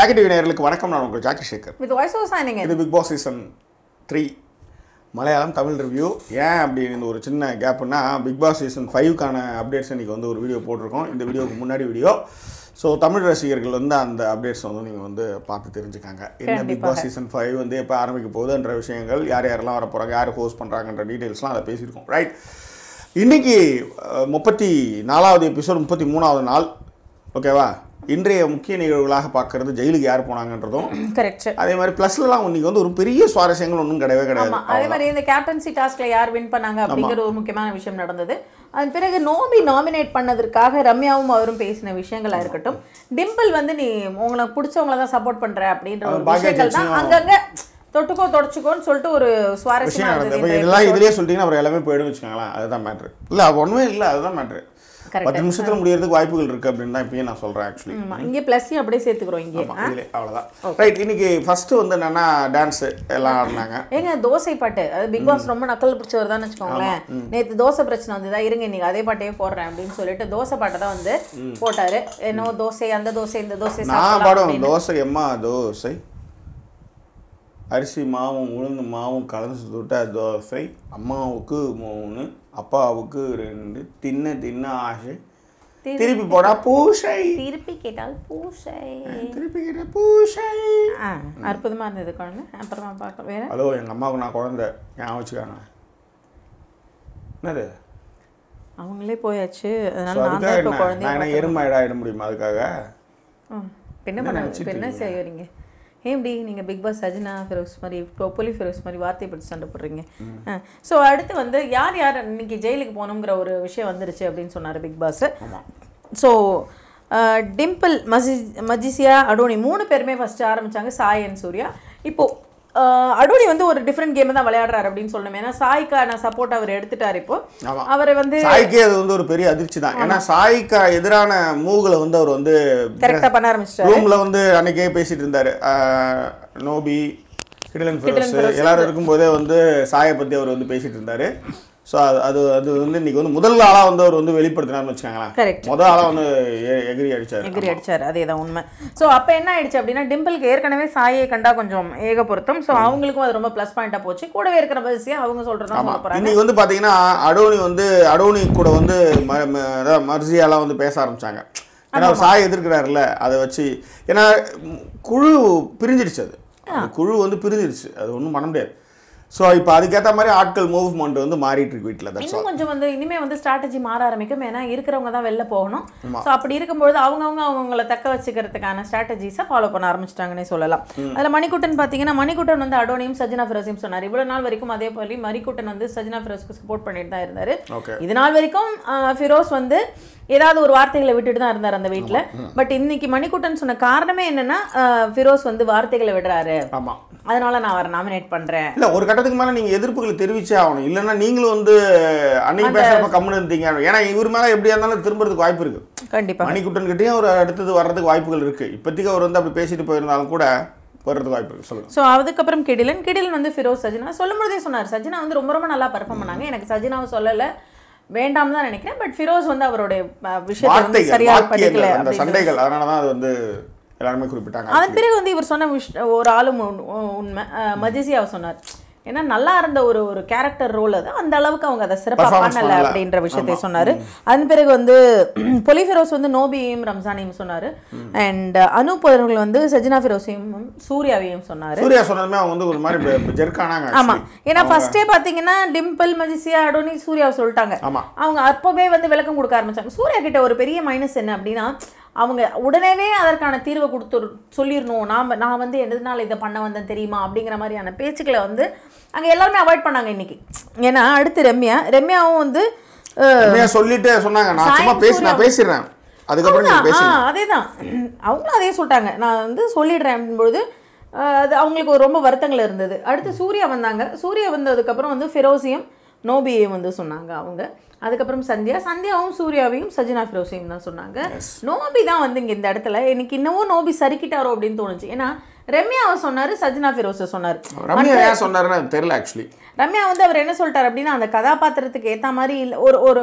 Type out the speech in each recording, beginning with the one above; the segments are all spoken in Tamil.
ஜாக்கி டிவி நேர்களுக்கு வணக்கம் நான் உங்கள் Jackie Sekar with voice o shining இது Bigg Boss season three Malayalam Tamil review ஏன் அப்படின்னு ஒரு சின்ன கேப்புன்னா பிக் பாஸ் சீசன் ஃபைவ்க்கான அப்டேட்ஸ் இன்றைக்கி வந்து ஒரு வீடியோ போட்டிருக்கோம் இந்த வீடியோவுக்கு முன்னாடி வீடியோ ஸோ தமிழ் ரசிகர்கள் வந்து அந்த அப்டேட்ஸ் வந்து நீங்கள் வந்து பார்த்து தெரிஞ்சுக்காங்க என்ன பிக் பாஸ் சீசன் ஃபைவ் வந்து எப்போ ஆரம்பிக்க போகுதுன்ற விஷயங்கள் யார் யாரெல்லாம் வர போகிறாங்க யார் ஹோஸ்ட் பண்ணுறாங்கன்ற டீட்டெயில்ஸ்லாம் அதை பேசியிருக்கோம் ரைட் இன்றைக்கி முப்பத்தி நாலாவது எபிசோட் முப்பத்தி மூணாவது நாள் ஓகேவா இன்றைய முக்கிய நிகழ்வுகளாக பார்க்கறது ஜெயிலுக்கு யார் போனாங்கன்றதும் கரெக்ட் அதே மாதிரி பிளஸ்லாம் இன்னைக்கு வந்து ஒரு பெரிய சுவாரஸ்யங்கள் ஒன்றும் கிடையவே கிடையாது அதே மாதிரி இந்த கேப்டன்சி டாஸ்க்ல யார் வின் பண்ணாங்க அப்படிங்கிற ஒரு முக்கியமான விஷயம் நடந்தது அதன் பிறகு நோம்பி நாமினேட் பண்ணதற்காக ரம்யாவும் அவரும் பேசின விஷயங்களா இருக்கட்டும் டிம்பிள் வந்து நீ உங்களை பிடிச்சவங்கள தான் சப்போர்ட் பண்ற அப்படின்ற ஒரு விஷயங்கள் தான் அங்கங்க தொட்டுக்கோ தொடச்சுக்கோன்னு சொல்லிட்டு ஒரு சுவாரஸ்யம் இருந்தது இதெல்லாம் இதுலயே சொல்லிட்டீங்கன்னா அவர் எல்லாமே போயிடும் வச்சுக்கோங்களேன் அதுதான் மேட்ரு இல்ல ஒண்ணுமே இல்ல அதுதான் மேட்ரு பத்து நிமிஷத்துல முடியறதுக்கு வாய்ப்புகள் இருக்கு அப்படின்னு தான் இப்பயே நான் சொல்றேன் ஆக்சுவலி இங்கே ப்ளஸ் அப்படியே சேர்த்துக்கிறோம் இங்கே அவ்வளோதான் ரைட் இன்னைக்கு ஃபர்ஸ்ட் வந்து என்னன்னா டான்ஸ் எல்லாம் ஆடினாங்க ஏங்க தோசை பாட்டு அது பிக் பாஸ் ரொம்ப நக்கல் பிடிச்சவர் தான் வச்சுக்கோங்களேன் நேற்று தோசை பிரச்சனை வந்து இருங்க இன்னைக்கு அதே பாட்டையே போடுறேன் அப்படின்னு சொல்லிட்டு தோசை பாட்டை தான் வந்து போட்டாரு என்னோ தோசை அந்த தோசை இந்த தோசை நான் தோசை எம்மா தோசை அரிசி மாவும் உளுந்து மாவும் கலந்து சுட்ட தோசை அம்மாவுக்கு மூணு அப்பாவுக்கு ரெண்டு தின்ன தின்ன ஆசை திருப்பி போனா பூசை திருப்பி கேட்டால் பூசை திருப்பி கேட்டால் பூசை அற்புதமா இருந்தது குழந்தை அப்புறமா பார்க்க வேற ஹலோ எங்க அம்மாவுக்கு நான் குழந்தை ஏன் வச்சுக்காங்க என்னது அவங்களே போயாச்சு அதனால நான் தான் ஆயிட முடியுமா அதுக்காக என்ன பண்ண என்ன செய்ய வரீங்க ஏம்டி நீங்கள் பிக் பாஸ் சஜினா ஃபெரோஸ் மாதிரி பொலி ஃபெரோஸ் மாதிரி வார்த்தை பற்றி சண்டை போடுறீங்க ஸோ அடுத்து வந்து யார் யார் இன்னைக்கு ஜெயிலுக்கு போகணுங்கிற ஒரு விஷயம் வந்துருச்சு அப்படின்னு சொன்னார் பிக் பாஸ் ஸோ டிம்பிள் மஜி மஜிசியா அடோனி மூணு பேருமே ஃபஸ்ட்டு ஆரம்பித்தாங்க சாயன் சூர்யா இப்போது அடோனி வந்து ஒரு டிஃப்ரெண்ட் கேம் தான் விளையாடுறாரு அப்படின்னு சொல்லணும் ஏன்னா சாய்க்கான சப்போர்ட் அவர் எடுத்துட்டார் இப்போ அவரை வந்து சாய்க்கே அது வந்து ஒரு பெரிய அதிர்ச்சி தான் ஏன்னா சாய்க்கா எதிரான மூவ்களை வந்து அவர் வந்து கரெக்டாக பண்ண ஆரம்பிச்சிட்டாரு ரூம்ல வந்து அன்னைக்கே பேசிட்டு இருந்தாரு நோபி கிடலன் ஃபெரோஸ் எல்லாரும் இருக்கும்போதே வந்து சாயை பற்றி அவர் வந்து பேசிட்டு இருந்தாரு ஸோ அது அது வந்து இன்னைக்கு வந்து முதல் ஆளாக வந்து அவர் வந்து வெளிப்படுத்தினார்னு வச்சுக்காங்களேன் கரெக்ட் முதல் ஆளாக வந்து எகிரி அடிச்சார் எகிரி அடிச்சார் அதே தான் உண்மை ஸோ அப்போ என்ன ஆயிடுச்சு அப்படின்னா டிம்பிளுக்கு ஏற்கனவே சாயை கண்டா கொஞ்சம் ஏக பொருத்தம் ஸோ அவங்களுக்கும் அது ரொம்ப ப்ளஸ் பாயிண்டாக போச்சு கூடவே இருக்கிற பசியை அவங்க சொல்கிறதா இன்னைக்கு வந்து பார்த்தீங்கன்னா அடோனி வந்து அடோனி கூட வந்து மர்ஜியாலாம் வந்து பேச ஆரம்பிச்சாங்க ஏன்னா சாயை எதிர்க்கிறாருல்ல அதை வச்சு ஏன்னா குழு பிரிஞ்சிடுச்சு அது குழு வந்து பிரிஞ்சிடுச்சு அது ஒன்றும் பண்ண முடியாது ஸோ இப்போ அதுக்கேற்ற மாதிரி ஆட்கள் மூவ்மெண்ட் வந்து மாறிட்டு இருக்கு வீட்டில் இன்னும் கொஞ்சம் வந்து இனிமே வந்து ஸ்ட்ராட்டஜி மாற ஆரம்பிக்கும் ஏன்னா இருக்கிறவங்க தான் வெளில போகணும் ஸோ அப்படி இருக்கும்போது அவங்கவுங்க அவங்கள தக்க வச்சுக்கிறதுக்கான ஸ்ட்ராட்டஜிஸை ஃபாலோ பண்ண ஆரம்பிச்சிட்டாங்கன்னே சொல்லலாம் அதில் மணிக்கூட்டன் பார்த்தீங்கன்னா மணிக்கூட்டன் வந்து அடோனியும் சஜினா ஃபிரோஸையும் சொன்னார் இவ்வளோ நாள் வரைக்கும் அதே போல மணிக்கூட்டன் வந்து சஜினா ஃபிரோஸ்க்கு சப்போர்ட் பண்ணிட்டு தான் இருந்தார் இது நாள் வரைக்கும் ஃபிரோஸ் வந்து ஏதாவது ஒரு வார்த்தைகளை விட்டுட்டு தான் இருந்தார் அந்த வீட்டில் பட் இன்னைக்கு மணிக்கூட்டன் சொன்ன காரணமே என்னன்னா ஃபிரோஸ் வந்து வார்த்தைகளை விடுறாரு ஆமாம் அதனால நான் அவரை நாமினேட் பண்ணுறேன் இல்லை ஒரு கட்டத்துக்கு மேலே நீங்கள் எதிர்ப்புகளை தெரிவிச்சே ஆகணும் இல்லைன்னா நீங்களும் வந்து அன்னைக்கு பேசுகிறப்ப கம்முன்னு இருந்தீங்க ஏன்னா இவர் மேலே எப்படியா இருந்தாலும் திரும்புறதுக்கு வாய்ப்பு இருக்கு கண்டிப்பாக மணிக்குட்டன் கிட்டேயும் ஒரு அடுத்தது வர்றதுக்கு வாய்ப்புகள் இருக்கு இப்போதைக்கு அவர் வந்து அப்படி பேசிட்டு போயிருந்தாலும் கூட வர்றது வாய்ப்பு இருக்கு சொல்லுங்க ஸோ அதுக்கப்புறம் கெடிலன் கெடிலன் வந்து ஃபிரோஸ் சஜினா சொல்லும்போதே சொன்னார் சஜினா வந்து ரொம்ப ரொம்ப நல்லா பர்ஃபார்ம் பண்ணாங்க எனக்கு சஜினாவை சொல்லலை வேண்டாம் தான் நினைக்கிறேன் பட் ஃபிரோஸ் வந்து அவருடைய விஷயத்தை சரியா படிக்கல அந்த சண்டைகள் அதனால தான் அது வந்து எல்லாருமே குறிப்பிட்டாங்க அதன் பிறகு வந்து இவர் சொன்ன விஷயம் ஒரு ஆளும் உண்மை மஜிசி அவர் சொன்னார் ஏன்னா நல்லா இருந்த ஒரு ஒரு கேரக்டர் ரோல் அது அந்த அளவுக்கு அவங்க அதை சிறப்பாக பண்ணலை அப்படின்ற விஷயத்தை சொன்னார் அதன் பிறகு வந்து பொலி ஃபெரோஸ் வந்து நோபியையும் ரம்ஜானையும் சொன்னார் அண்ட் அனூப் அவர்கள் வந்து சஜினா ஃபெரோஸையும் சூர்யாவையும் சொன்னார் சூர்யா சொன்னதுமே அவங்க வந்து ஒரு மாதிரி ஜெர்க்கானாங்க ஆமாம் ஏன்னா ஃபர்ஸ்டே பார்த்தீங்கன்னா டிம்பிள் மஜிசியா அடோனி சூர்யாவை சொல்லிட்டாங்க அவங்க அப்போவே வந்து விளக்கம் கொடுக்க ஆரம்பிச்சாங்க சூர்யா கிட்ட ஒரு பெரிய மைனஸ் என்ன அப்படின்னா அவங்க உடனேவே அதற்கான தீர்வை கொடுத்து சொல்லிடணும் நாம் நான் வந்து எதனால் இதை பண்ண வந்தேன் தெரியுமா அப்படிங்கிற மாதிரியான பேச்சுக்களை வந்து அங்கே எல்லாருமே அவாய்ட் பண்ணாங்க இன்னைக்கு ஏன்னா அடுத்து ரம்யா ரம்யாவும் வந்து சொல்லிட்டு சொன்னாங்க நான் சும்மா பேசிடுறேன் அதுக்கப்புறம் அதே தான் அவங்களும் அதே சொல்லிட்டாங்க நான் வந்து சொல்லிடுறேன் பொழுது அது அவங்களுக்கு ரொம்ப வருத்தங்கள் இருந்தது அடுத்து சூர்யா வந்தாங்க சூர்யா வந்ததுக்கப்புறம் வந்து ஃபெரோசியம் நோபியை வந்து சொன்னாங்க அவங்க அதுக்கப்புறம் சந்தியா சந்தியாவும் சூர்யாவையும் சஜினா ஃபிரோசையும் தான் சொன்னாங்க நோபி தான் வந்து இங்கே இந்த இடத்துல எனக்கு இன்னமும் நோபி சரிக்கிட்டாரோ அப்படின்னு தோணுச்சு ஏன்னா ரம்யாவை சொன்னார் சஜினா ஃபிரோஸை சொன்னார் ரம்யா ஏன் சொன்னாருன்னு தெரியல ஆக்சுவலி ரம்யா வந்து அவர் என்ன சொல்லிட்டார் அப்படின்னா அந்த கதாபாத்திரத்துக்கு ஏற்ற மாதிரி இல்லை ஒரு ஒரு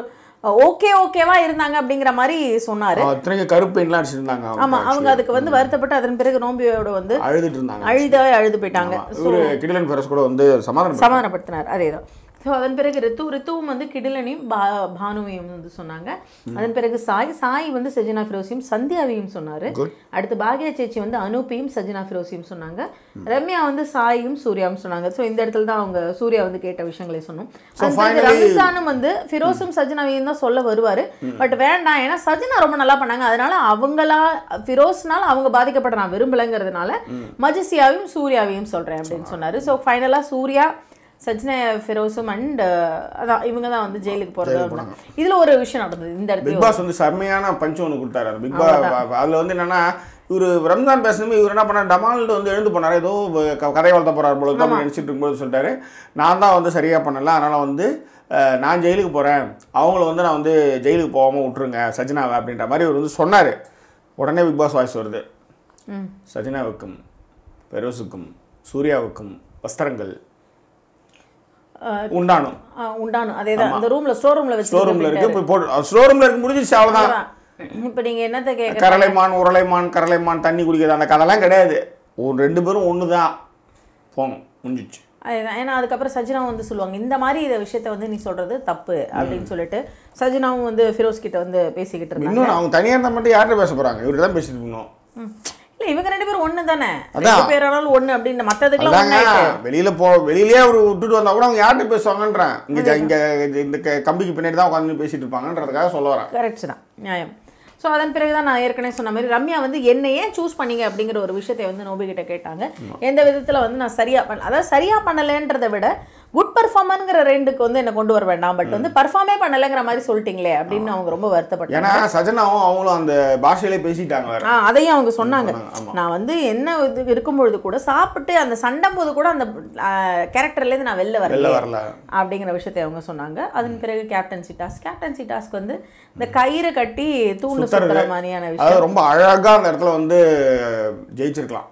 ஓகே ஓகேவா இருந்தாங்க அப்படிங்கிற மாதிரி சொன்னாரு இத்தனைக்கு கருப்பு எல்லாம் அடிச்சிருந்தாங்க ஆமா அவங்க அதுக்கு வந்து வருத்தப்பட்டு அதன் பிறகு நோம்பியோட வந்து அழுதுட்டு இருந்தாங்க அழுதாவே அழுது போயிட்டாங்க கிடிலன் ஃபெரஸ் கூட வந்து சமாதானம் சமாதானப்படுத்தினார் அதேதான் ஸோ அதன் பிறகு ரித்து ரித்துவும் வந்து கிடிலனையும் பா பானுவையும் வந்து சொன்னாங்க அதன் பிறகு சாய் சாய் வந்து சஜினா ஃபிரோசியும் சந்தியாவையும் சொன்னார் அடுத்து பாக்யா சேச்சி வந்து அனுப்பியும் சஜினா ஃபிரோசியும் சொன்னாங்க ரம்யா வந்து சாயும் சூர்யாவும் சொன்னாங்க ஸோ இந்த இடத்துல தான் அவங்க சூர்யா வந்து கேட்ட விஷயங்களே சொன்னோம் ரம்சானும் வந்து ஃபிரோஸும் சஜினாவையும் தான் சொல்ல வருவார் பட் வேண்டாம் ஏன்னா சஜினா ரொம்ப நல்லா பண்ணாங்க அதனால அவங்களா ஃபிரோஸ்னால அவங்க பாதிக்கப்பட நான் விரும்பலைங்கிறதுனால மஜிசியாவையும் சூர்யாவையும் சொல்கிறேன் அப்படின்னு சொன்னார் ஸோ ஃபைனலாக சூர்யா சஜ்னா ஃபெரோஸும் அண்ட் அதான் இவங்க தான் வந்து ஜெயிலுக்கு போகிறது அப்படின்னா இதில் ஒரு விஷயம் நடந்தது இந்த இடத்துல பிக் பாஸ் வந்து செம்மையான பஞ்சு ஒன்று கொடுத்தாரு அந்த பிக் பாஸ் அதில் வந்து என்னென்னா இவர் ரம்ஜான் பேசணுமே இவர் என்ன பண்ணார் டமால்டு வந்து எழுந்து போனார் ஏதோ கதை வளர்த்த போகிறார் போல தான் நினச்சிட்டு இருக்கும்போது சொல்லிட்டாரு நான் தான் வந்து சரியாக பண்ணல அதனால் வந்து நான் ஜெயிலுக்கு போகிறேன் அவங்கள வந்து நான் வந்து ஜெயிலுக்கு போகாமல் விட்டுருங்க சஜினாவை அப்படின்ற மாதிரி இவர் வந்து சொன்னார் உடனே பிக் பாஸ் வாய்ஸ் வருது சஜினாவுக்கும் பெரோஸுக்கும் சூர்யாவுக்கும் வஸ்திரங்கள் உண்டானும் உண்டானும் அதே தான் அந்த ரூமில் ஸ்டோர் ரூம்ல வச்சு ஸ்டோர் ரூம்ல இருக்கு இப்போ போட்டு ஸ்டோர் ரூம்ல இருக்கு முடிஞ்சிச்சு அவ்வளவுதான் இப்போ நீங்க என்னத்த கேட்க கரளைமான் உரளைமான் கரளைமான் தண்ணி குடிக்கிறது அந்த கதைலாம் கிடையாது ஒரு ரெண்டு பேரும் ஒன்று தான் போகணும் முடிஞ்சிச்சு ஏன்னா அதுக்கப்புறம் சஜினாவும் வந்து சொல்லுவாங்க இந்த மாதிரி இதை விஷயத்த வந்து நீ சொல்கிறது தப்பு அப்படின்னு சொல்லிட்டு சஜினாவும் வந்து ஃபிரோஸ் கிட்ட வந்து பேசிக்கிட்டு இருந்தாங்க இன்னும் அவங்க தனியாக இருந்தால் மட்டும் யார்கிட்ட பேச போகிறாங்க இவர்கிட்ட தான் பேசிட்டு இருக்கணும் இவங்க ரெண்டு பேரும் ஒண்ணு தானே அதான் பேரானாலும் ஒண்ணு அப்படின்னு மத்ததுக்கெல்லாம் வெளியில போ வெளியிலேயே அவர் விட்டுட்டு வந்தா கூட அவங்க யார்கிட்ட பேசுவாங்கன்றேன் இங்க இங்க இந்த கம்பிக்கு பின்னாடி தான் உட்காந்து பேசிட்டு இருப்பாங்கன்றதுக்காக சொல்ல வரேன் கரெக்ட் தான் நியாயம் ஸோ அதன் பிறகு தான் நான் ஏற்கனவே சொன்ன மாதிரி ரம்யா வந்து என்னையே சூஸ் பண்ணீங்க அப்படிங்கிற ஒரு விஷயத்தை வந்து நோபிகிட்ட கேட்டாங்க எந்த விதத்தில் வந்து நான் சரியாக பண்ண அதாவது சரியாக பண்ணலைன்றதை விட குட் பர்ஃபார்மர்ங்கிற ரெண்டுக்கு வந்து என்ன கொண்டு வர வேண்டாம் பட் வந்து பர்ஃபார்மே பண்ணலைங்கிற மாதிரி சொல்லிட்டீங்களே அப்படின்னு அவங்க ரொம்ப வருத்தப்பட்டாங்க ஏன்னா சஜனாவும் அவங்களும் அந்த பாஷையிலே பேசிட்டாங்க ஆ அதையும் அவங்க சொன்னாங்க நான் வந்து என்ன இது இருக்கும்பொழுது கூட சாப்பிட்டு அந்த சண்டை போது கூட அந்த கேரக்டர்லேருந்து நான் வெளில வரல வரல அப்படிங்கிற விஷயத்தை அவங்க சொன்னாங்க அதன் பிறகு கேப்டன்சி டாஸ்க் கேப்டன்சி டாஸ்க் வந்து இந்த கயிறு கட்டி தூண்டு சுற்றுற மாதிரியான விஷயம் ரொம்ப அழகாக அந்த இடத்துல வந்து ஜெயிச்சிருக்கலாம்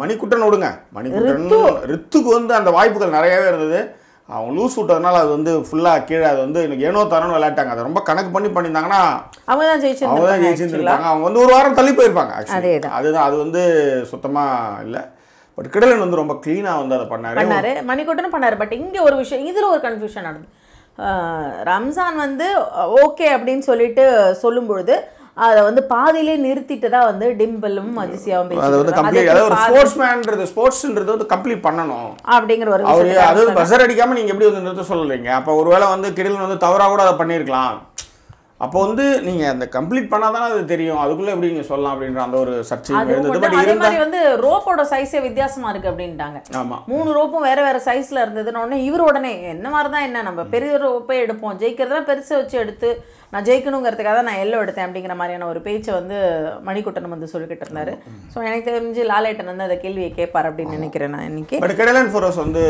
மணிக்குட்டன் விடுங்க மணிக்குட்டன் ரித்துக்கு வந்து அந்த வாய்ப்புகள் நிறையாவே இருந்தது அவங்க லூஸ் விட்டதுனால அது வந்து ஃபுல்லாக கீழே அது வந்து எனக்கு ஏனோ தரணும் விளையாட்டாங்க அதை ரொம்ப கணக்கு பண்ணி பண்ணியிருந்தாங்கன்னா அவங்க தான் ஜெயிச்சு அவங்க தான் அவங்க வந்து ஒரு வாரம் தள்ளி போயிருப்பாங்க அதுதான் அது வந்து சுத்தமாக இல்லை பட் கிடலன் வந்து ரொம்ப க்ளீனாக வந்து அதை பண்ணாரு பண்ணாரு மணிக்கூட்டன் பண்ணார் பட் இங்கே ஒரு விஷயம் இதில் ஒரு கன்ஃபியூஷன் நடந்து ரம்ஜான் வந்து ஓகே அப்படின்னு சொல்லிட்டு சொல்லும்பொழுது அதை வந்து பாதியிலே நிறுத்திட்டு தான் வந்து டிம்பிளும் மஜிசியாவும் அது வந்து கம்ப்ளீட் ஒரு ஸ்போர்ட்ஸ்மேன்றது ஸ்போர்ட்ஸ்ன்றது வந்து கம்ப்ளீட் பண்ணணும் அப்படிங்கிற ஒரு அவர் அது பசர் அடிக்காம நீங்க எப்படி வந்து நிறுத்த சொல்லலைங்க அப்போ ஒருவேளை வந்து கிடில் வந்து தவறா கூட அதை பண்ணிருக்கலாம் அப்போ வந்து நீங்க அந்த கம்ப்ளீட் பண்ணா தான் அது தெரியும் அதுக்குள்ள எப்படி நீங்க சொல்லலாம் அப்படின்ற அந்த ஒரு சர்ச்சை இருந்தது பட் மாதிரி வந்து ரோப்போட சைஸே வித்தியாசமா இருக்கு அப்படின்ட்டாங்க ஆமா மூணு ரோப்பும் வேற வேற சைஸ்ல இருந்ததுன்னு உடனே இவர் உடனே என்ன மாதிரி தான் என்ன நம்ம பெரிய ரோப்பே எடுப்போம் ஜெயிக்கிறதா பெருசு வச்சு எடுத்து நான் ஜெயிக்கணுங்கிறதுக்காக தான் நான் எல்லோ எடுத்தேன் அப்படிங்கிற மாதிரியான ஒரு பேச்சை வந்து மணிக்குட்டன் வந்து சொல்லிக்கிட்டு இருந்தாரு ஸோ எனக்கு தெரிஞ்சு லாலேட்டன் வந்து அந்த கேள்வியை கேட்பார் அப்படின்னு நினைக்கிறேன் நான் இன்னைக்கு பட் கிரலன் ஃபோரோஸ் வந்து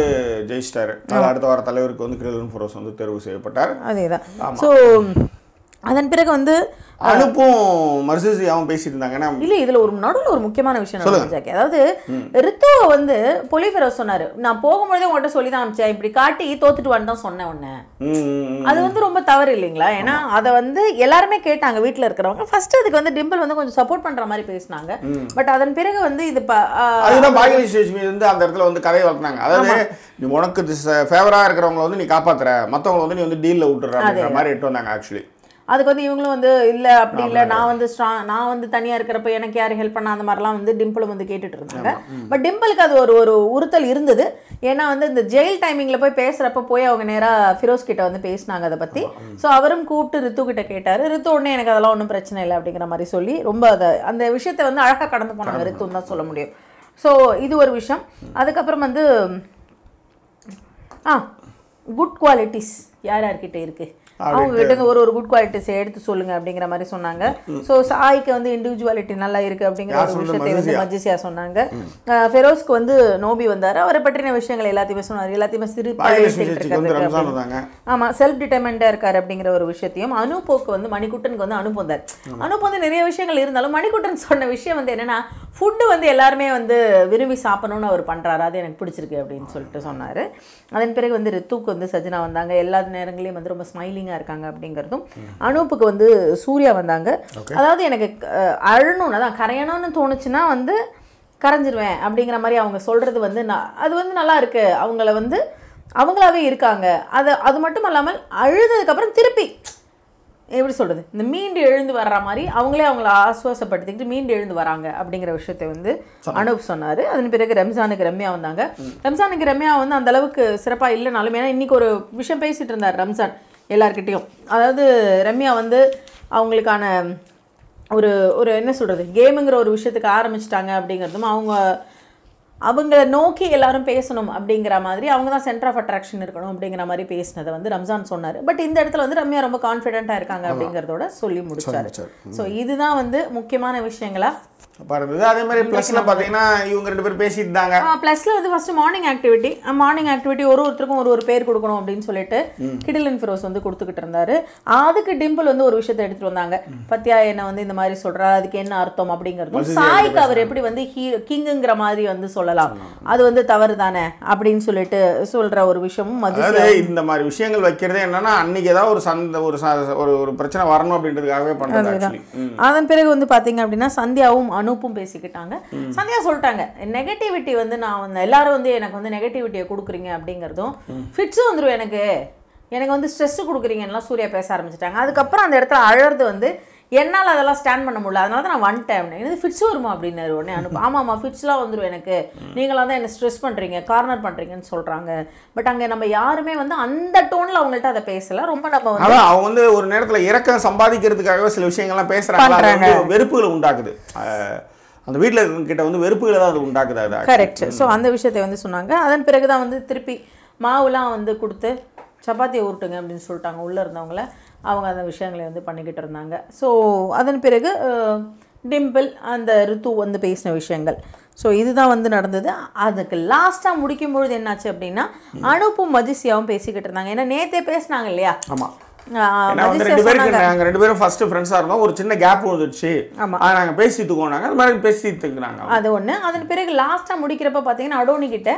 ஜெயிச்சிட்டாரு அடுத்த வார தலைவருக்கு வந்து கிரலன் ஃபோரோஸ் வந்து தேர்வு செய்யப்பட்டார் அதே தான் ஸோ அதன் பிறகு வந்து அனுப்பும் மர்சூசி அவன் பேசிட்டு இருந்தாங்க இல்ல இதுல ஒரு நடுவில் ஒரு முக்கியமான விஷயம் ஜாக்கி அதாவது ரித்துவ வந்து பொலிஃபெரோ சொன்னாரு நான் போகும்பொழுதே உங்கள்கிட்ட சொல்லி தான் அனுப்பிச்சேன் இப்படி காட்டி தோத்துட்டு வந்து தான் சொன்னேன் உன்ன அது வந்து ரொம்ப தவறு இல்லைங்களா ஏன்னா அதை வந்து எல்லாருமே கேட்டாங்க வீட்டில் இருக்கிறவங்க ஃபர்ஸ்ட் அதுக்கு வந்து டிம்பிள் வந்து கொஞ்சம் சப்போர்ட் பண்ற மாதிரி பேசினாங்க பட் அதன் பிறகு வந்து இது அதுதான் பாகிலி சுஷ்மி வந்து அந்த இடத்துல வந்து கதையை வளர்த்தினாங்க அதாவது நீ உனக்கு ஃபேவரா இருக்கிறவங்களை வந்து நீ காப்பாத்துற மற்றவங்களை வந்து நீ வந்து டீல்ல விட்டுற மாதிரி எட்டு வந்தாங்க ஆக்சுவலி அதுக்கு வந்து இவங்களும் வந்து இல்லை அப்படி இல்லை நான் வந்து ஸ்ட்ராங் நான் வந்து தனியாக இருக்கிறப்ப எனக்கு யார் ஹெல்ப் பண்ண அந்த மாதிரிலாம் வந்து டிம்பிளும் வந்து கேட்டுட்டு இருந்தாங்க பட் டிம்பிளுக்கு அது ஒரு ஒரு உறுத்தல் இருந்தது ஏன்னா வந்து இந்த ஜெயில் டைமிங்கில் போய் பேசுகிறப்ப போய் அவங்க நேராக ஃபிரோஸ் கிட்ட வந்து பேசினாங்க அதை பற்றி ஸோ அவரும் கூப்பிட்டு ரித்து கிட்ட கேட்டார் ரித்து உடனே எனக்கு அதெல்லாம் ஒன்றும் பிரச்சனை இல்லை அப்படிங்கிற மாதிரி சொல்லி ரொம்ப அதை அந்த விஷயத்தை வந்து அழகாக கடந்து போனாங்க ரித்துன்னு தான் சொல்ல முடியும் ஸோ இது ஒரு விஷயம் அதுக்கப்புறம் வந்து ஆ குட் குவாலிட்டிஸ் யார் யார்கிட்ட இருக்குது அவங்க கிட்ட ஒரு ஒரு குட் குவாலிட்டிஸ் எடுத்து சொல்லுங்க அப்படிங்கிற மாதிரி சொன்னாங்க ஸோ சாய்க்கு வந்து இண்டிவிஜுவாலிட்டி நல்லா இருக்கு அப்படிங்கிற ஒரு விஷயத்தை வந்து மஜிசியா சொன்னாங்க ஃபெரோஸ்க்கு வந்து நோபி வந்தார் அவரை பற்றின விஷயங்கள் எல்லாத்தையுமே சொன்னார் எல்லாத்தையுமே சிறு ஆமா செல்ஃப் டிட்டர்மெண்டா இருக்காரு அப்படிங்கிற ஒரு விஷயத்தையும் அனுப்போக்கு வந்து மணிக்குட்டனுக்கு வந்து அனுப்பு வந்தார் அனுப்பு வந்து நிறைய விஷயங்கள் இருந்தாலும் மணிக்குட்டன் சொன்ன விஷயம் வந்து என்னன்னா ஃபுட்டு வந்து எல்லாருமே வந்து விரும்பி சாப்பிடணும்னு அவர் பண்றாரு அது எனக்கு பிடிச்சிருக்கு அப்படின்னு சொல்லிட்டு சொன்னார் அதன் பிறகு வந்து ரித்துக்கு வந்து சஜினா வந்தாங்க எல்லா நேரங்களையும் வந்து ரொம்ப ஸ்மைலிங் ட்ரெயினிங்காக இருக்காங்க அப்படிங்கிறதும் அனூப்புக்கு வந்து சூர்யா வந்தாங்க அதாவது எனக்கு அழணும் அதான் கரையணும்னு தோணுச்சுன்னா வந்து கரைஞ்சிருவேன் அப்படிங்கிற மாதிரி அவங்க சொல்கிறது வந்து நான் அது வந்து நல்லா இருக்கு அவங்கள வந்து அவங்களாவே இருக்காங்க அது அது மட்டும் இல்லாமல் அழுததுக்கப்புறம் திருப்பி எப்படி சொல்கிறது இந்த மீண்டு எழுந்து வர்ற மாதிரி அவங்களே அவங்கள ஆஸ்வாசப்படுத்திக்கிட்டு மீண்டு எழுந்து வராங்க அப்படிங்கிற விஷயத்த வந்து அனுப் சொன்னார் அதன் பிறகு ரம்ஜானுக்கு ரம்யா வந்தாங்க ரம்ஜானுக்கு ரம்யா வந்து அந்த அளவுக்கு சிறப்பாக இல்லைனாலும் ஏன்னா இன்றைக்கி ஒரு விஷயம் பேசிகிட்டு இருந்தார் ரம்ஜான் எல்லார்கிட்டேயும் அதாவது ரம்யா வந்து அவங்களுக்கான ஒரு ஒரு என்ன சொல்கிறது கேமுங்கிற ஒரு விஷயத்துக்கு ஆரம்பிச்சிட்டாங்க அப்படிங்கிறதும் அவங்க அவங்கள நோக்கி எல்லாரும் பேசணும் அப்படிங்கிற மாதிரி அவங்க தான் சென்டர் ஆஃப் அட்ராக்ஷன் இருக்கணும் அப்படிங்கிற மாதிரி பேசினதை வந்து ரம்ஜான் சொன்னார் பட் இந்த இடத்துல வந்து ரம்யா ரொம்ப கான்ஃபிடென்ட்டாக இருக்காங்க அப்படிங்கிறதோட சொல்லி முடிச்சாரு ஸோ இதுதான் வந்து முக்கியமான விஷயங்களாக இருந்தது அதே மாதிரி ப்ளஸ்ல பார்த்தீங்கன்னா இவங்க ரெண்டு பேரும் பேசிட்டு இருந்தாங்க ப்ளஸ்ல வந்து first morning activity morning activity ஒரு ஒருத்தருக்கும் ஒரு ஒரு பேர் கொடுக்கணும் அப்படின்னு சொல்லிட்டு கிடிலன் ஃபிரோஸ் வந்து கொடுத்துக்கிட்டு இருந்தாரு அதுக்கு டிம்பிள் வந்து ஒரு விஷயத்தை எடுத்துட்டு வந்தாங்க பத்தியா என்ன வந்து இந்த மாதிரி சொல்றா அதுக்கு என்ன அர்த்தம் அப்படிங்கறது சாய்க்கு அவர் எப்படி வந்து கிங்குங்கிற மாதிரி வந்து சொல்லலாம் அது வந்து தவறு தானே அப்படின்னு சொல்லிட்டு சொல்ற ஒரு விஷயமும் அது இந்த மாதிரி விஷயங்கள் வைக்கிறதே என்னன்னா அன்னைக்கு ஏதாவது ஒரு சந்த ஒரு ஒரு பிரச்சனை வரணும் அப்படின்றதுக்காகவே பண்றாங்க அதன் பிறகு வந்து பாத்தீங்க அப்படின்னா சந்தியாவும் அனு அனுப்பும் பேசிக்கிட்டாங்க சந்தியா சொல்லிட்டாங்க நெகட்டிவிட்டி வந்து நான் வந்து எல்லாரும் வந்து எனக்கு வந்து நெகட்டிவிட்டியை கொடுக்குறீங்க அப்படிங்கிறதும் ஃபிட்ஸும் வந்துடும் எனக்கு எனக்கு வந்து ஸ்ட்ரெஸ்ஸு கொடுக்குறீங்கலாம் சூர்யா பேச ஆரம்பிச்சிட்டாங்க அதுக்கப்புறம் அந்த இடத்துல அழறது வந்து என்னால் அதெல்லாம் ஸ்டாண்ட் பண்ண முடியல அதனால தான் நான் வந்துட்டேன் அப்படின்னு ஃபிட்ஸ் வருமா அப்படின்னு உடனே அனுப்பு ஆமாம் ஆமாம் ஃபிட்ஸ்லாம் வந்துடும் எனக்கு நீங்களாம் தான் என்னை ஸ்ட்ரெஸ் பண்ணுறீங்க கார்னர் பண்ணுறீங்கன்னு சொல்கிறாங்க பட் அங்கே நம்ம யாருமே வந்து அந்த டோனில் அவங்கள்ட்ட அதை பேசலை ரொம்ப நம்ம வந்து அவங்க வந்து ஒரு நேரத்தில் இறக்கம் சம்பாதிக்கிறதுக்காகவே சில விஷயங்கள்லாம் பேசுகிறாங்க வெறுப்புகளை உண்டாக்குது அந்த வீட்டில் கிட்ட வந்து வெறுப்புகளை தான் அது உண்டாக்குது கரெக்ட் ஸோ அந்த விஷயத்தை வந்து சொன்னாங்க அதன் பிறகு தான் வந்து திருப்பி மாவுலாம் வந்து கொடுத்து சப்பாத்தியை ஊருட்டுங்க அப்படின்னு சொல்லிட்டாங்க உள்ளே இருந்தவங்கள அவங்க அந்த விஷயங்களை வந்து பண்ணிக்கிட்டு இருந்தாங்க ஸோ அதன் பிறகு டிம்பிள் அந்த ரித்து வந்து பேசின விஷயங்கள் ஸோ இதுதான் வந்து நடந்தது அதுக்கு லாஸ்ட்டாக முடிக்கும்பொழுது என்னாச்சு அப்படின்னா அனுப்பும் மதிசியாவும் பேசிக்கிட்டு இருந்தாங்க ஏன்னா நேற்றே பேசினாங்க இல்லையா ஆமாம் வந்து ரெண்டு பேருக்கு நாங்கள் ரெண்டு பேரும் ஃபர்ஸ்ட் ஃப்ரெண்ட்ஸாக இருந்தோம் ஒரு சின்ன கேப் வந்துடுச்சு அதை நாங்கள் பேசிட்டுக்கோனாங்க அது மாதிரி பேசிட்டுக்கிறாங்க அது ஒன்று அதன் பிறகு லாஸ்ட்டாக முடிக்கிறப்ப பார்த்தீங்கன்னா அடோனி கிட்ட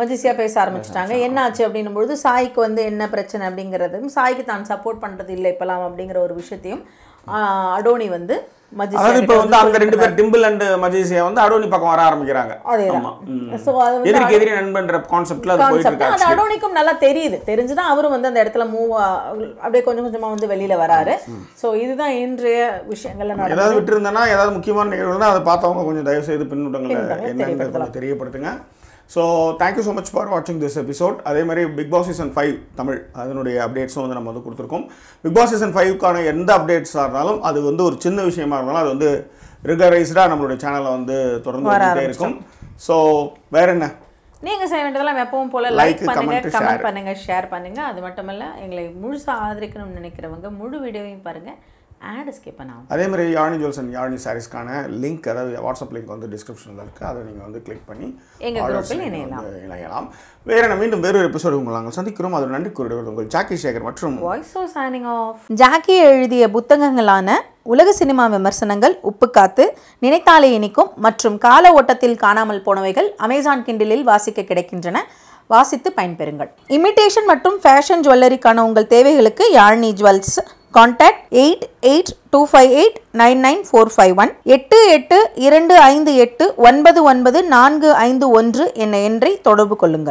மஜிசியாக பேச ஆரம்பிச்சிட்டாங்க என்ன ஆச்சு அப்படின்னும் பொழுது சாய்க்கு வந்து என்ன பிரச்சனை அப்படிங்கிறதும் சாய்க்கு தான் சப்போர்ட் பண்ணுறது இல்லை இப்போலாம் அப்படிங்கிற ஒரு விஷயத்தையும் அடோனி வந்து அதாவது இப்போ வந்து அவங்க ரெண்டு பேர் டிம்பிள் அண்ட் மஜேசியா வந்து அடோனி பக்கம் வர ஆரம்பிக்கிறாங்க எதிரிக்கு எதிரி நண்பன்ற கான்செப்ட்ல அது போயிட்டு இருக்காங்க அடோனிக்கும் நல்லா தெரியுது தெரிஞ்சுதான் அவரும் வந்து அந்த இடத்துல மூவ் அப்படியே கொஞ்சம் கொஞ்சமா வந்து வெளியில வராரு சோ இதுதான் இன்றைய விஷயங்கள்ல ஏதாவது விட்டு இருந்தேன்னா ஏதாவது முக்கியமான நிகழ்வுனா அதை பார்த்தவங்க கொஞ்சம் தயவு செய்து பின்னூட்டங்களை என்னன்னு தெரியப்படுத்துங்க so thank you so much for வாட்சிங் திஸ் எபிசோட் அதே மாதிரி Bigg Boss season five Tamil அதனுடைய அப்டேட்ஸும் வந்து நம்ம வந்து கொடுத்துருக்கோம் பிக் பாஸ் சீசன் ஃபைவ்க்கான எந்த அப்டேட்ஸாக இருந்தாலும் அது வந்து ஒரு சின்ன விஷயமா இருந்தாலும் அது வந்து ரெகுலரைஸ்டாக நம்மளுடைய சேனலில் வந்து தொடர்ந்து வந்துட்டே இருக்கும் ஸோ வேற என்ன நீங்கள் செய்ய வேண்டியதெல்லாம் எப்பவும் போல் லைக் பண்ணுங்கள் கமெண்ட் பண்ணுங்கள் ஷேர் பண்ணுங்கள் அது மட்டும் இல்லை எங்களை முழுசாக ஆதரிக்கணும்னு நினைக்கிறவங்க முழு வீடியோவையும் பாருங்கள் ஆட் ஸ்கிப் பண்ணாங்க அதே மாதிரி யாழி ஜுவல்ஸ் அண்ட் யாழி சாரீஸ்க்கான லிங்க் அதாவது வாட்ஸ்அப் லிங்க் வந்து டிஸ்கிரிப்ஷனில் இருக்குது அதை நீங்கள் வந்து கிளிக் பண்ணி எங்கள் குரூப்பில் இணையலாம் இணையலாம் வேறு நான் மீண்டும் வேறு எபிசோடு உங்களை நாங்கள் சந்திக்கிறோம் அதில் நன்றி கூறிடுவது உங்கள் ஜாக்கி சேகர் மற்றும் voice o shining of Jackie எழுதிய புத்தகங்களான உலக சினிமா விமர்சனங்கள் உப்புக்காத்து நினைத்தாலே இனிக்கும் மற்றும் கால ஓட்டத்தில் காணாமல் போனவைகள் அமேசான் கிண்டிலில் வாசிக்க கிடைக்கின்றன வாசித்து பயன்பெறுங்கள் இமிட்டேஷன் மற்றும் ஃபேஷன் ஜுவல்லரிக்கான உங்கள் தேவைகளுக்கு Yazhini jewels contact eight eight two five eight nine nine four five one எட்டு எட்டு இரண்டு ஐந்து எட்டு ஒன்பது ஒன்பது நான்கு ஐந்து ஒன்று என்ற எண்ணை தொடர்பு கொள்ளுங்கள்